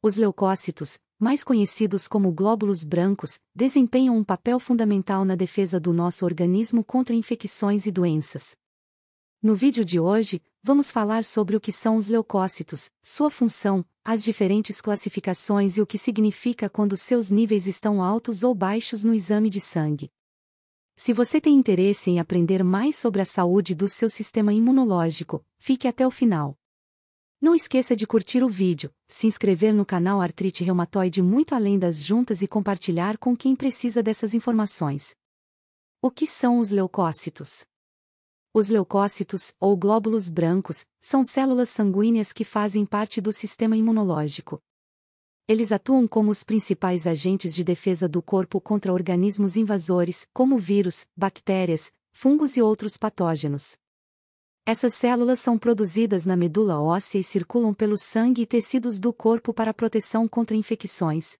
Os leucócitos, mais conhecidos como glóbulos brancos, desempenham um papel fundamental na defesa do nosso organismo contra infecções e doenças. No vídeo de hoje, vamos falar sobre o que são os leucócitos, sua função, as diferentes classificações e o que significa quando seus níveis estão altos ou baixos no exame de sangue. Se você tem interesse em aprender mais sobre a saúde do seu sistema imunológico, fique até o final. Não esqueça de curtir o vídeo, se inscrever no canal Artrite Reumatoide muito além das juntas e compartilhar com quem precisa dessas informações. O que são os leucócitos? Os leucócitos, ou glóbulos brancos, são células sanguíneas que fazem parte do sistema imunológico. Eles atuam como os principais agentes de defesa do corpo contra organismos invasores, como vírus, bactérias, fungos e outros patógenos. Essas células são produzidas na medula óssea e circulam pelo sangue e tecidos do corpo para proteção contra infecções.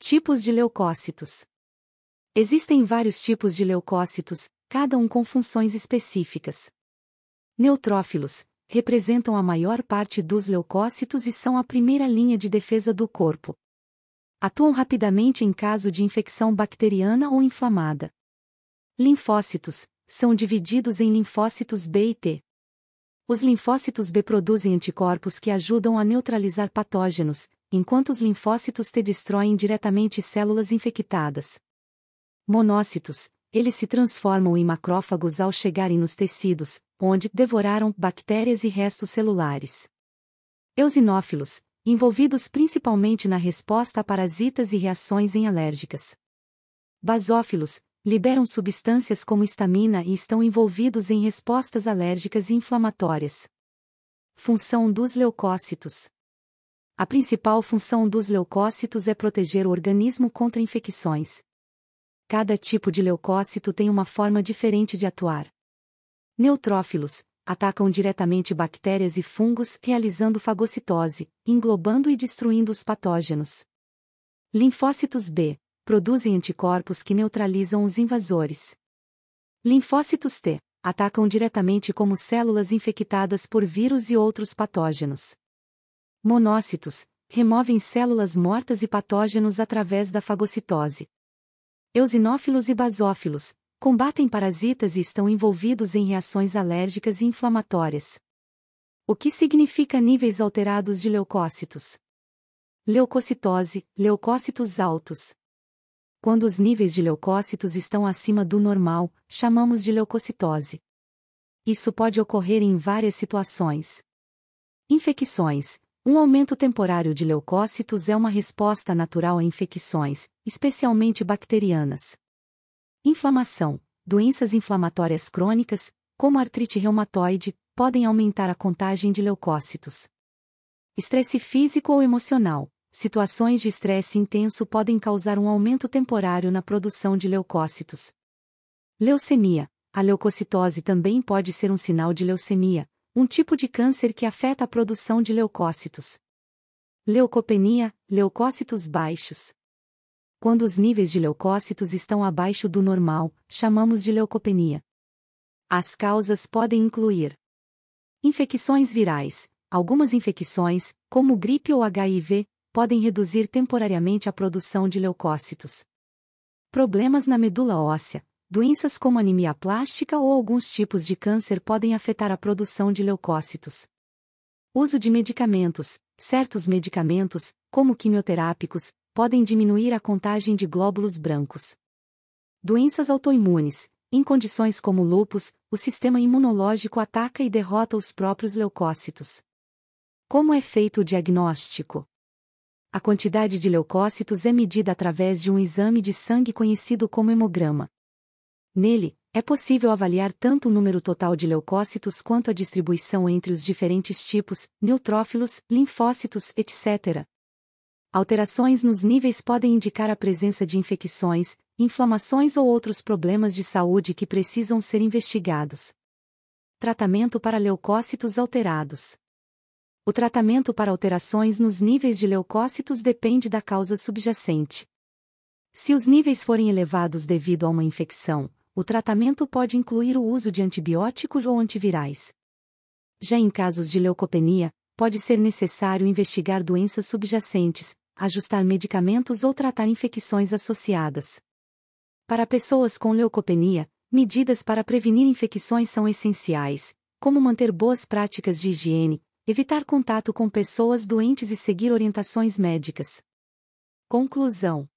Tipos de leucócitos: Existem vários tipos de leucócitos, cada um com funções específicas. Neutrófilos representam a maior parte dos leucócitos e são a primeira linha de defesa do corpo. Atuam rapidamente em caso de infecção bacteriana ou inflamada. Linfócitos são divididos em linfócitos B e T. Os linfócitos B produzem anticorpos que ajudam a neutralizar patógenos, enquanto os linfócitos T destroem diretamente células infectadas. Monócitos, eles se transformam em macrófagos ao chegarem nos tecidos, onde devoraram bactérias e restos celulares. Eusinófilos, envolvidos principalmente na resposta a parasitas e reações em alérgicas. Basófilos, liberam substâncias como histamina e estão envolvidos em respostas alérgicas e inflamatórias. Função dos leucócitos: A principal função dos leucócitos é proteger o organismo contra infecções. Cada tipo de leucócito tem uma forma diferente de atuar. Neutrófilos atacam diretamente bactérias e fungos, realizando fagocitose, englobando e destruindo os patógenos. Linfócitos B produzem anticorpos que neutralizam os invasores. Linfócitos T atacam diretamente como células infectadas por vírus e outros patógenos. Monócitos removem células mortas e patógenos através da fagocitose. Eusinófilos e basófilos combatem parasitas e estão envolvidos em reações alérgicas e inflamatórias. O que significa níveis alterados de leucócitos? Leucocitose, leucócitos altos. Quando os níveis de leucócitos estão acima do normal, chamamos de leucocitose. Isso pode ocorrer em várias situações. Infecções. Um aumento temporário de leucócitos é uma resposta natural a infecções, especialmente bacterianas. Inflamação. Doenças inflamatórias crônicas, como artrite reumatoide, podem aumentar a contagem de leucócitos. Estresse físico ou emocional situações de estresse intenso podem causar um aumento temporário na produção de leucócitos. Leucemia. A leucocitose também pode ser um sinal de leucemia, um tipo de câncer que afeta a produção de leucócitos. Leucopenia, leucócitos baixos. Quando os níveis de leucócitos estão abaixo do normal, chamamos de leucopenia. As causas podem incluir infecções virais. Algumas infecções, como gripe ou HIV, podem reduzir temporariamente a produção de leucócitos. Problemas na medula óssea, doenças como anemia plástica ou alguns tipos de câncer podem afetar a produção de leucócitos. Uso de medicamentos. Certos medicamentos, como quimioterápicos, podem diminuir a contagem de glóbulos brancos. Doenças autoimunes. Em condições como lupus, o sistema imunológico ataca e derrota os próprios leucócitos. Como é feito o diagnóstico? A quantidade de leucócitos é medida através de um exame de sangue conhecido como hemograma. Nele, é possível avaliar tanto o número total de leucócitos quanto a distribuição entre os diferentes tipos, neutrófilos, linfócitos, etc. Alterações nos níveis podem indicar a presença de infecções, inflamações ou outros problemas de saúde que precisam ser investigados. Tratamento para leucócitos alterados. O tratamento para alterações nos níveis de leucócitos depende da causa subjacente. Se os níveis forem elevados devido a uma infecção, o tratamento pode incluir o uso de antibióticos ou antivirais. Já em casos de leucopenia, pode ser necessário investigar doenças subjacentes, ajustar medicamentos ou tratar infecções associadas. Para pessoas com leucopenia, medidas para prevenir infecções são essenciais, como manter boas práticas de higiene, Evitar contato com pessoas doentes e seguir orientações médicas. Conclusão: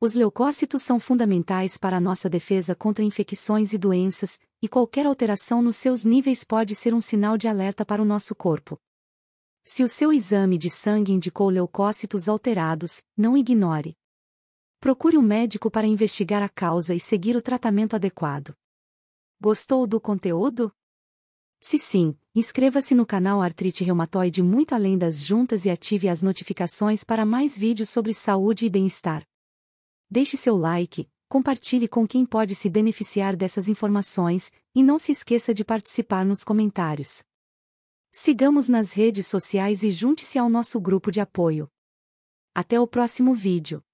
Os leucócitos são fundamentais para a nossa defesa contra infecções e doenças, e qualquer alteração nos seus níveis pode ser um sinal de alerta para o nosso corpo. Se o seu exame de sangue indicou leucócitos alterados, não ignore. Procure um médico para investigar a causa e seguir o tratamento adequado. Gostou do conteúdo? Se sim, inscreva-se no canal Artrite Reumatoide muito além das juntas e ative as notificações para mais vídeos sobre saúde e bem-estar. Deixe seu like, compartilhe com quem pode se beneficiar dessas informações e não se esqueça de participar nos comentários. Sigamos nas redes sociais e junte-se ao nosso grupo de apoio. Até o próximo vídeo.